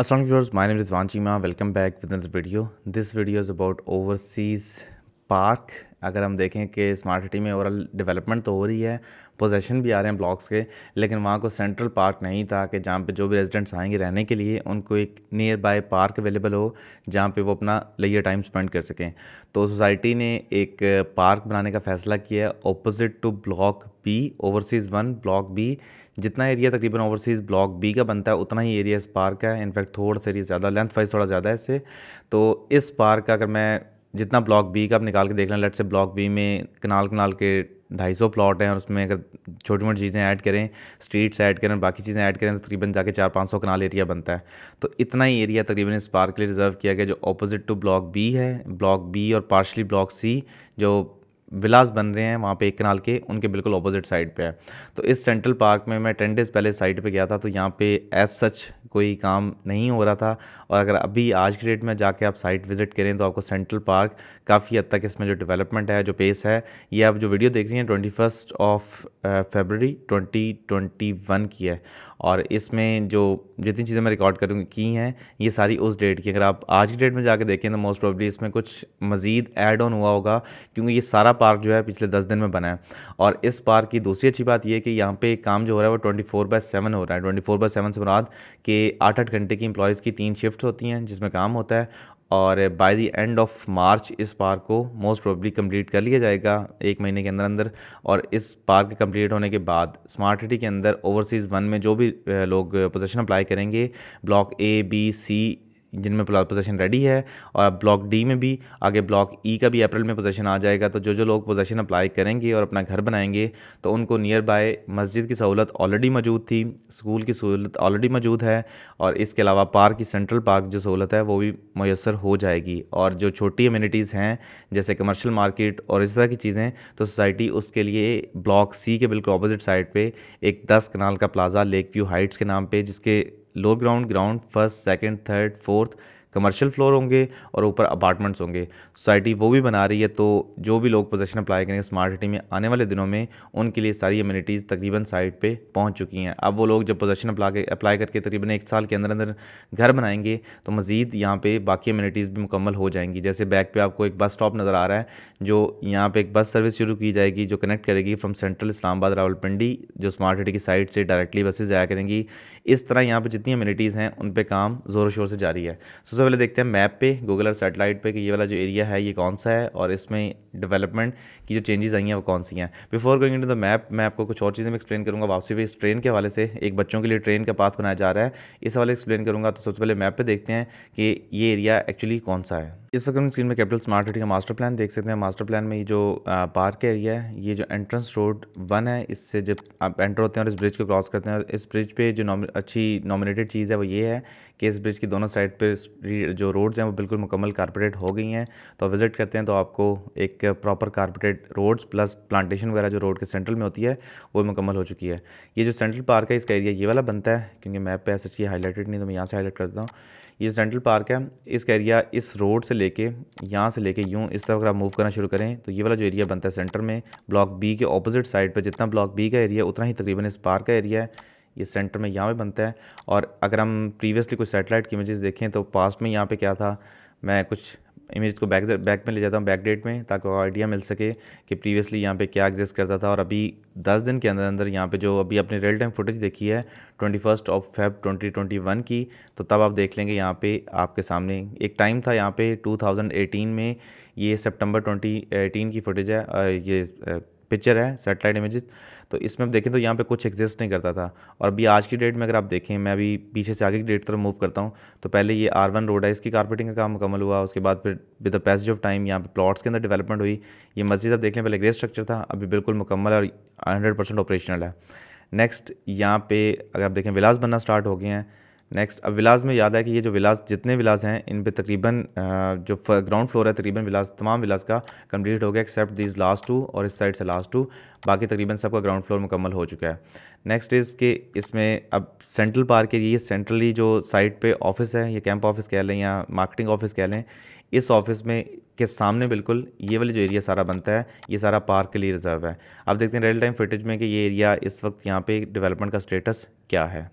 Aslam viewers my Rizwan Cheema welcome back with video this video is about overseas park अगर हम देखें कि स्मार्ट सिटी में ओवरऑल डेवलपमेंट तो हो रही है पोजेशन भी आ रहे हैं ब्लॉक्स के लेकिन वहाँ को सेंट्रल पार्क नहीं था कि जहाँ पे जो भी रेजिडेंट्स आएंगे रहने के लिए उनको एक नियर बाय पार्क अवेलेबल हो जहाँ पे वो अपना लेयर टाइम स्पेंड कर सकें तो सोसाइटी ने एक पार्क बनाने का फ़ैसला किया है opposite to block B overseas one block B जितना एरिया तकरीबन ओवरसीज़ ब्लॉक बी का बनता है उतना ही एरिया इस पार्क का है इनफैक्ट थोड़ा सा एरिया ज़्यादा लेंथ वाइज थोड़ा ज़्यादा है इससे तो इस पार्क का अगर मैं जितना ब्लॉक बी का आप निकाल के देख लें लेट से ब्लॉक बी में कनाल कनाल के ढाई सौ प्लॉट हैं और उसमें अगर छोटी मोटी चीज़ें ऐड करें स्ट्रीट्स ऐड करें बाकी चीज़ें ऐड करें तो तकरीबन जाके चार पाँच सौ कनाल एरिया बनता है तो इतना ही एरिया तकरीबन इस पार्क के लिए रिज़र्व किया गया जो अपोजिट टू ब्लॉक बी है ब्लॉक बी और पार्शली ब्लॉक सी जो विलास बन रहे हैं वहाँ पे एक कनाल के उनके बिल्कुल अपोजिट साइड पे है तो इस सेंट्रल पार्क में मैं टेन डेज़ पहले साइड पे गया था तो यहाँ पे एज सच कोई काम नहीं हो रहा था और अगर अभी आज की डेट में जाके आप साइट विज़िट करें तो आपको सेंट्रल पार्क काफ़ी हद तक इसमें जो डेवलपमेंट है जो पेस है ये आप जो वीडियो देख रही हैं twenty first of February twenty twenty one की है और इसमें जो जितनी चीज़ें मैं रिकॉर्ड करूँगी की हैं ये सारी उस डेट की अगर आप आज की डेट में जाके देखें तो मोस्ट प्रॉब्ली इसमें कुछ मज़ीद एड ऑन हुआ होगा क्योंकि ये सारा पार्क जो है पिछले दस दिन में बना है और इस पार्क की दूसरी अच्छी बात यह कि यहाँ पे काम जो हो रहा है वो ट्वेंटी फोर बाय सेवन हो रहा है ट्वेंटी फोर बाय सेवन से मुराद के आठ आठ घंटे की इंप्लॉयज़ की तीन शिफ्ट होती हैं जिसमें काम होता है और by the end of March इस पार्क को मोस्ट प्रोबली कंप्लीट कर लिया जाएगा एक महीने के अंदर अंदर और इस पार्क के कंप्लीट होने के बाद स्मार्ट सिटी के अंदर ओवरसीज़ वन में जो भी लोग पोजिशन अप्लाई करेंगे ब्लॉक ए बी सी जिनमें पोजीशन रेडी है और अब ब्लॉक डी में भी आगे ब्लॉक ई e का भी अप्रैल में पोजीशन आ जाएगा तो जो जो लोग पोजीशन अप्लाई करेंगे और अपना घर बनाएंगे तो उनको नियर बाय मस्जिद की सहूलत ऑलरेडी मौजूद थी स्कूल की सहूलत ऑलरेडी मौजूद है और इसके अलावा पार्क की सेंट्रल पार्क जो सहूलत है वो भी मैसर हो जाएगी और जो छोटी अम्यूनिटीज़ हैं जैसे कमर्शल मार्केट और इस तरह की चीज़ें तो सोसाइटी उसके लिए ब्लॉक सी के बिल्कुल अपोजिट साइड पर एक दस कनाल का प्लाजा लेक व्यू हाइट्स के नाम पर जिसके lower ground ground first second third fourth commercial floor होंगे और ऊपर अपार्टमेंट्स होंगे सोसाइटी वो भी बना रही है तो जो भी लोग पोजेशन अप्लाई करेंगे स्मार्ट सिटी में आने वाले दिनों में उनके लिए सारी अम्यूनिटीज़ तकरीबन साइट पर पहुँच चुकी हैं अब वो लोग जब पोजेशन अप्लाई अप्लाई करके तकरीबन एक साल के अंदर अंदर घर बनाएंगे तो मज़ीद यहाँ पर बाकी अम्यूनिटीज़ भी मुकम्मल हो जाएंगी जैसे बैक पर आपको एक बस स्टॉप नज़र आ रहा है जो यहाँ पर एक बस सर्विस शुरू की जाएगी जो कनेक्ट करेगी फ्रॉम सेंट्रल इस्लामाबाद रावलपिंडी जो स्मार्ट सिटी की साइड से डायरेक्टली बसेज आया करेंगी इस तरह यहाँ पर जितनी अम्यूनिटीज़ हैं उन पर काम ज़ोर शोर से जारी है सबसे पहले देखते हैं मैप पे गूगल और सेटेलाइट पे कि ये वाला जो एरिया है ये कौन सा है और इसमें डेवलपमेंट की जो चेंजेस आई हैं वो कौन सी हैं before going into the map मैं आपको कुछ और चीज़ें एक्सप्लेन करूँगा वापसी पे इस ट्रेन के हवाले से एक बच्चों के लिए ट्रेन का पाथ बनाया जा रहा है इस हवाले एक्सप्लेन करूँगा तो सबसे पहले मैप पर देखते हैं कि ये एरिया एक्चुअली कौन सा है इस वक्त हम स्क्रीन में कैपिटल स्मार्ट सिटी का मास्टर प्लान देख सकते हैं मास्टर प्लान में ये जो पार्क एरिया है ये जो एंट्रेंस रोड वन है इससे जब आप एंटर होते हैं और इस ब्रिज को क्रॉस करते हैं और इस ब्रिज पे जो नौम, अच्छी नॉमिनेटेड चीज़ है वो ये है कि इस ब्रिज की दोनों साइड पर जो रोड्स हैं वो बिल्कुल मुकम्मल कारपोरेट हो गई हैं तो विज़िट करते हैं तो आपको एक proper corporate roads plus plantation वगैरह जो रोड के सेंट्रल में होती है वो मुकम्मल हो चुकी है ये जो सेंट्रल पार्क है इसका एरिया ये वाला बनता है क्योंकि मैप पर ऐसा चीज़ हाईलाइटेड नहीं तो मैं यहाँ से हाईलाइट करता हूँ ये सेंट्रल पार्क है इसका एरिया इस रोड से लेके यहाँ से लेके यूँ इस तरफ अगर आप मूव करना शुरू करें तो ये वाला जो एरिया बनता है सेंटर में ब्लॉक बी के अपोजिट साइड पर जितना ब्लॉक बी का एरिया उतना ही तकरीबन इस पार्क का एरिया है ये सेंटर में यहाँ पर बनता है और अगर हम प्रीवियसली कुछ सेटेलाइट की इमेज़ देखें तो पास्ट में यहाँ पर क्या था मैं कुछ इमेज को बैक बैक में ले जाता हूँ बैक डेट में ताकि आइडिया मिल सके कि प्रीवियसली यहाँ पे क्या एग्जिस्ट करता था और अभी 10 दिन के अंदर अंदर यहाँ पे जो अभी अपने रियल टाइम फुटेज देखी है ट्वेंटी फर्स्ट ऑफ फेब 2021 की तो तब आप देख लेंगे यहाँ पे आपके सामने एक टाइम था यहाँ पे 2018 में ये सितंबर 2018 की फुटेज है ये पिक्चर है सेटेलाइट इमेजेस तो इसमें आप देखें तो यहाँ पे कुछ एग्जिस्ट नहीं करता था और अभी आज की डेट में अगर आप देखें मैं अभी पीछे से आगे की डेट तरफ मूव करता हूँ तो पहले ये आर वन रोड है इसकी कारपेटिंग का काम मुकमल हुआ उसके बाद फिर with the passage of time यहाँ पे प्लॉट्स के अंदर डेवलपमेंट हुई ये मस्जिद आप देख लें पहले ग्रे स्ट्रक्चर था अभी बिल्कुल मुकम्मल और हंड्रेड परसेंट ऑपरेशनल है नेक्स्ट यहाँ पे अगर आप देखें विलास बनना स्टार्ट हो गए हैं नेक्स्ट अब विलास में याद है कि ये जो विलास जितने विलास हैं इन पे तकरीबन जो ग्राउंड फ्लोर है तकरीबन विलास तमाम विलास का कंप्लीट हो गया एक्सेप्ट दीज लास्ट टू और इस साइड से लास्ट टू बाकी तकरीबन सबका ग्राउंड फ्लोर मुकम्मल हो चुका है नेक्स्ट इज़ के इसमें अब सेंट्रल पार्क के ये सेंट्रली जो साइड पे ऑफिस है ये कैंप ऑफिस कह लें या मार्केटिंग ऑफिस कह लें इस ऑफिस में के सामने बिल्कुल ये वाली जो एरिया सारा बनता है ये सारा पार्क के लिए रिजर्व है अब देखते हैं रियल टाइम फुटेज में कि ये एरिया इस वक्त यहाँ पे डेवलपमेंट का स्टेटस क्या है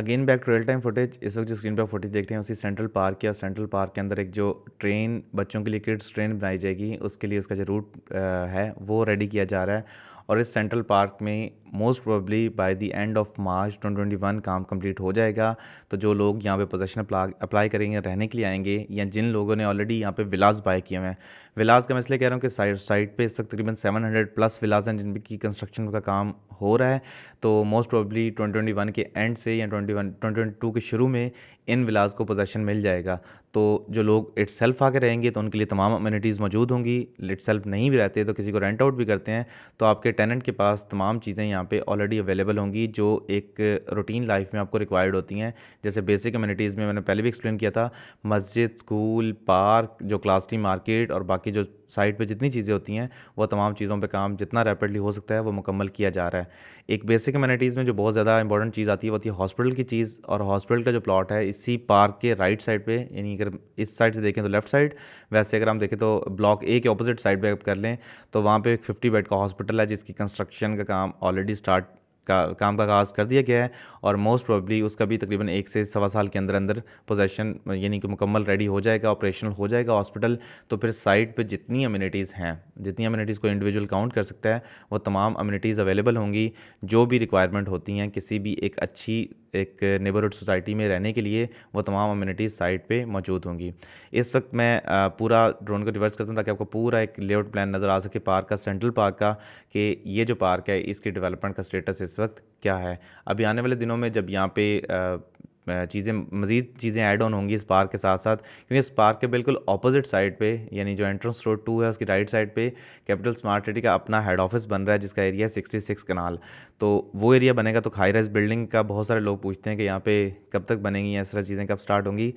again back real time footage इस वक्त जो स्क्रीन पर फुटेज देख रहे हैं उसी सेंट्रल पार्क या सेंट्रल पार्क के अंदर एक जो ट्रेन बच्चों के लिए किड्स ट्रेन बनाई जाएगी उसके लिए उसका जो रूट है वो रेडी किया जा रहा है और इस सेंट्रल पार्क में most probably by the end of March 2021 काम कंप्लीट हो जाएगा तो जो लोग यहाँ पे पोजेशन अप्लाई करेंगे रहने के लिए आएंगे या जिन लोगों ने ऑलरेडी यहाँ पे विलास बाय किए हुए हैं विलास का मैं इसलिए कह रहा हूँ कि साइड साइड पे इस वक्त तकरीबन 700 प्लस विलास हैं जिनकी कंस्ट्रक्शन का काम हो रहा है तो मोस्ट प्रोबली 2021 के एंड से या 21 2022 के शुरू में इन विलास को पोजेशन मिल जाएगा तो जो लोग इट्स सेल्फ आके रहेंगे तो उनके लिए तमाम अम्यूनिटीज़ मौजूद होंगी इट्स सेल्फ नहीं भी रहते तो किसी को रेंट आउट भी करते हैं तो आपके टेनेंट के पास तमाम चीज़ें यहाँ पे ऑलरेडी अवेलेबल होंगी जो एक रूटीन लाइफ में आपको रिक्वायर्ड होती हैं जैसे बेसिक अम्यूनिटीज़ में मैंने पहले भी एक्सप्लेन किया था मस्जिद स्कूल पार्क जो क्लास टी मार्केट और बाकी जो साइट पे जितनी चीज़ें होती हैं वो तमाम चीज़ों पे काम जितना रैपिडली हो सकता है वो मुकम्मल किया जा रहा है एक बेसिक कम्यूनिटीज़ में जो बहुत ज़्यादा इंपॉर्टेंट चीज़ आती है वो थी हॉस्पिटल की चीज़ और हॉस्पिटल का जो प्लॉट है इसी पार्क के राइट साइड पर यानी अगर इस साइड से देखें तो लेफ्ट साइड वैसे अगर हम देखें तो ब्लॉक ए के अपोजिट साइड पर कर लें तो वहाँ पर एक फिफ्टी बेड का हॉस्पिटल है जिसकी कंस्ट्रक्शन का काम ऑलरेडी स्टार्ट का काम का आगाज़ कर दिया गया है और मोस्ट प्रॉब्ली उसका भी तकरीबन एक से सवा साल के अंदर अंदर पोजेसन यानी कि मुकम्मल रेडी हो जाएगा ऑपरेशनल हो जाएगा हॉस्पिटल तो फिर साइट पर जितनी अम्यूनिटीज़ हैं जितनी अम्यूनिटीज़ को इंडिविजुअल काउंट कर सकता है वो तमाम अम्यूनिटीज़ अवेलेबल होंगी जो भी रिक्वायरमेंट होती हैं किसी भी एक अच्छी एक नेबरहुड सोसाइटी में रहने के लिए वो तमाम अम्यूनिटीज़ साइट पे मौजूद होंगी इस वक्त मैं पूरा ड्रोन को रिवर्स करता हूँ ताकि आपको पूरा एक लेआउट प्लान नज़र आ सके पार्क का सेंट्रल पार्क का कि ये जो पार्क है इसकी डेवलपमेंट का स्टेटस इस वक्त क्या है अभी आने वाले दिनों में जब यहाँ पे चीज़ें मज़ीद चीज़ें ऐड ऑन होंगी इस पार्क के साथ साथ क्योंकि इस पार्क के बिल्कुल अपोजिट साइड पे यानी जो एंट्रेंस रोड टू है उसकी राइट साइड पे कैपिटल स्मार्ट सिटी का अपना हेड ऑफिस बन रहा है जिसका एरिया है सिक्सटी सिक्स कनाल तो वो एरिया बनेगा तो खाई राइज बिल्डिंग का बहुत सारे लोग पूछते हैं कि यहाँ पे कब तक बनेंगी या इस तरह चीज़ें कब स्टार्ट होंगी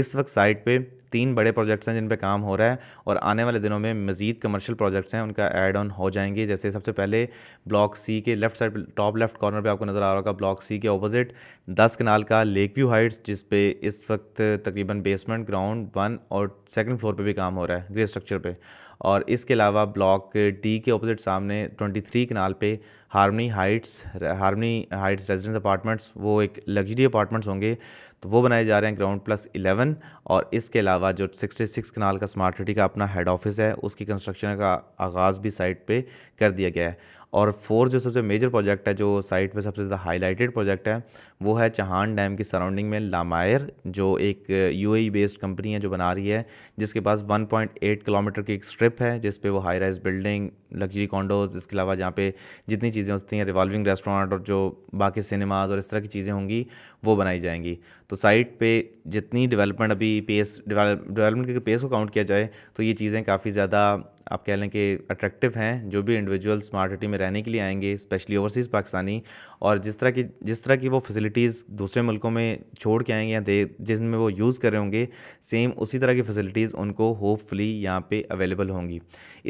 इस वक्त साइड पर तीन बड़े प्रोजेक्ट्स हैं जिन पर काम हो रहा है और आने वाले दिनों में मज़ीद कमर्शल प्रोजेक्ट्स हैं उनका एड ऑन हो जाएंगे जैसे सबसे पहले ब्लॉक सी के left side top left corner पर आपको नज़र आ रहा होगा ब्लॉक सी के अपोजिट दस कनाल का लेक क्यू हाइट्स जिस पे इस वक्त तकरीबन बेसमेंट ग्राउंड वन और सेकंड फ्लोर पे भी काम हो रहा है ग्रे स्ट्रक्चर पे और इसके अलावा ब्लॉक डी के अपोजिट सामने 23 कनाल पे harmony heights harmony heights residence apartments वो एक लग्जरी अपार्टमेंट्स होंगे तो वो बनाए जा रहे हैं ग्राउंड प्लस 11 और इसके अलावा जो 66 कनाल का स्मार्ट सिटी का अपना हेड ऑफिस है उसकी कंस्ट्रक्शन का आगाज़ भी साइट पे कर दिया गया है और फोर्थ जो सबसे मेजर प्रोजेक्ट है जो साइट पे सबसे ज़्यादा हाईलाइटेड प्रोजेक्ट है वो है चहान डैम की सराउंडिंग में लामायर जो एक यू बेस्ड कंपनी है जो बना रही है जिसके पास 1.8 किलोमीटर की एक स्ट्रिप है जिस पे वो high rise building luxury condos इसके अलावा जहाँ पे जितनी चीज़ें होती हैं रिवॉल्विंग रेस्टोरेंट और जो बाकी सिनेमाज और इस तरह की चीज़ें होंगी वो बनाई जाएंगी तो साइट पे जितनी डेवलपमेंट अभी पेस डेवलपमेंट के पेस को काउंट किया जाए तो ये चीज़ें काफ़ी ज़्यादा आप कह लें कि अट्रैक्टिव हैं जो भी इंडिविजुअल स्मार्ट सिटी में रहने के लिए आएंगे स्पेशली ओवरसीज़ पाकिस्तानी और जिस तरह की जिस तरह की वो फैसिलिटीज़ दूसरे मुल्कों में छोड़ के आएंगे या दे जिनमें वो यूज़ कर रहे होंगे सेम उसी तरह की फैसिलिटीज़ उनको होपफुली यहाँ पर अवेलेबल होंगी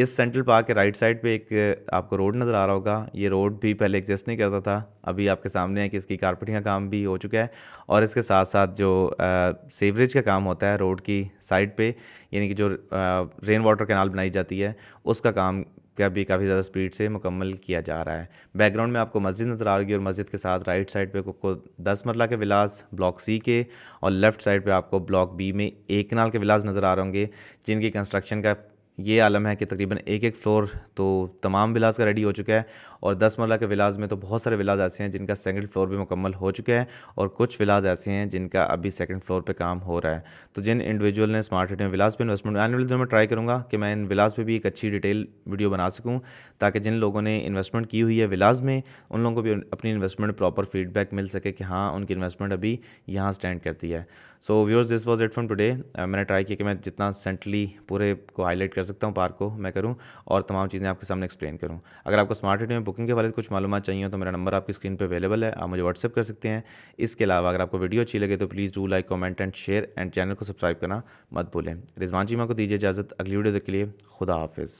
इस सेंट्रल पार्क के राइट साइड पर एक आपको रोड नज़र आ रहा होगा ये रोड भी पहले एग्जिस्ट नहीं करता था अभी आपके सामने है कि इसकी कारपेटिंग का काम भी हो चुका है और इसके साथ साथ जो सीवरेज सेवरेज का काम होता है रोड की साइड पर यानी कि जो रेन वाटर कैनाल बनाई जाती है उसका काम का भी काफ़ी ज़्यादा स्पीड से मुकम्मल किया जा रहा है बैकग्राउंड में आपको मस्जिद नज़र आ रही है और मस्जिद के साथ राइट साइड पे आपको दस मरला के विलास ब्लॉक सी के और लेफ़्ट साइड पे आपको ब्लॉक बी में एक कनाल के विलास नज़र आ रहे होंगे जिनकी कंस्ट्रक्शन का ये आलम है कि तकरीबन एक एक फ्लोर तो तमाम विलास का रेडी हो चुका है और दस मरला के विलास में तो बहुत सारे विलास ऐसे हैं जिनका सेकंड फ्लोर भी मुकम्मल हो चुका है और कुछ विलास ऐसे हैं जिनका अभी सेकंड फ्लोर पे काम हो रहा है तो जिन इंडिविजुअल ने स्मार्ट सिटी में विलास पे इन्वेस्टमेंट आने वाले दिनों में ट्राई करूँगा कि मैं इन विलास पर भी एक अच्छी डिटेल वीडियो बना सकूँ ताकि जिन लोगों ने इन्वेस्टमेंट की हुई है विलास में उन लोगों को भी अपनी इन्वेस्टमेंट प्रॉपर फीडबैक मिल सके कि हाँ उनकी इन्वेस्टमेंट अभी यहाँ स्टैंड करती है so viewers this was it from today मैंने ट्राई किया कि मैं जितना सेंटली पूरे को हाईलाइट कर सकता हूँ पार्क को मैं करूँ और तमाम चीज़ें आपके सामने एक्सप्लेन करूँ अगर आपको स्मार्ट सिटी में बुकिंग के वाले कुछ मालूम चाहिए तो मेरा नंबर आपकी स्क्रीन पर अवेलेबल है आप मुझे व्हाट्सअप कर सकते हैं इसके अलावा अगर आपको वीडियो अच्छी लगे तो please do like comment and share and channel को सब्सक्राइब करना मत भूलें रिजवान चीमा को दीजिए इजाज़त अगली वीडियो के लिए खुदा हाफिज़